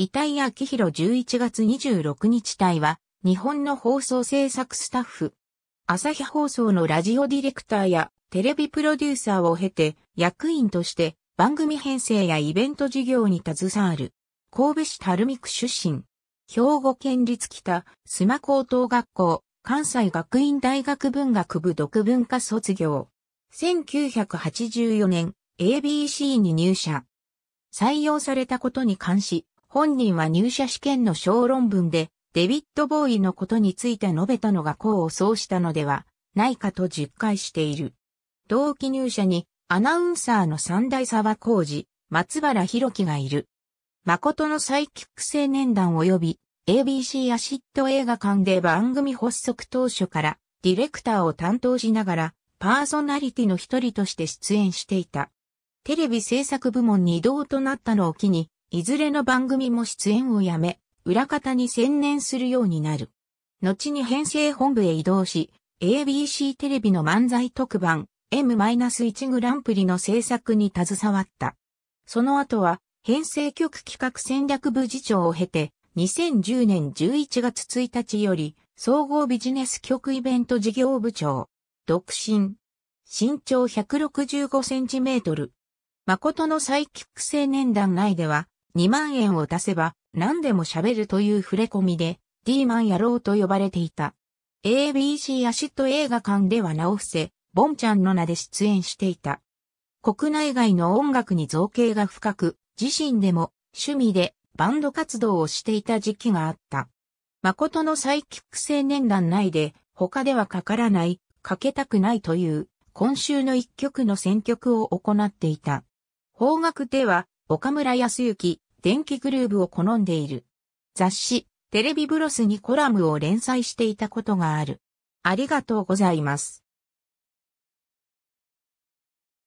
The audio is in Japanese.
遺体秋広11月26日隊は、日本の放送制作スタッフ、朝日放送のラジオディレクターやテレビプロデューサーを経て、役員として番組編成やイベント事業に携わる、神戸市垂水区出身、兵庫県立北、須磨高等学校、関西学院大学文学部独文化卒業。1984年、ABC に入社。採用されたことに関し、本人は入社試験の小論文で、デビッド・ボーイのことについて述べたのが功を奏したのではないかと実解している。同期入社にアナウンサーの三大沢浩二、松原博樹がいる。誠のサイキック青年団及び ABC アシッド映画館で番組発足当初からディレクターを担当しながらパーソナリティの一人として出演していた。テレビ制作部門に異動となったのを機にいずれの番組も出演をやめ、裏方に専念するようになる。後に編成本部へ移動し、ABC テレビの漫才特番 M-1 グランプリの制作に携わった。その後は、編成局企画戦略部次長を経て、2010年11月1日より、総合ビジネス局イベント事業部長、独身、身長165センチメートル、誠のサイキック青年団内では、2万円を出せば何でも喋るという触れ込みで D マン野郎と呼ばれていた。ABC アシット映画館では直伏せ、ボンちゃんの名で出演していた。国内外の音楽に造形が深く、自身でも趣味でバンド活動をしていた時期があった。誠のサイキック青年団内で他ではかからない、かけたくないという今週の一曲の選曲を行っていた。方角では岡村康之、電気グルーブを好んでいる。雑誌、テレビブロスにコラムを連載していたことがある。ありがとうございます。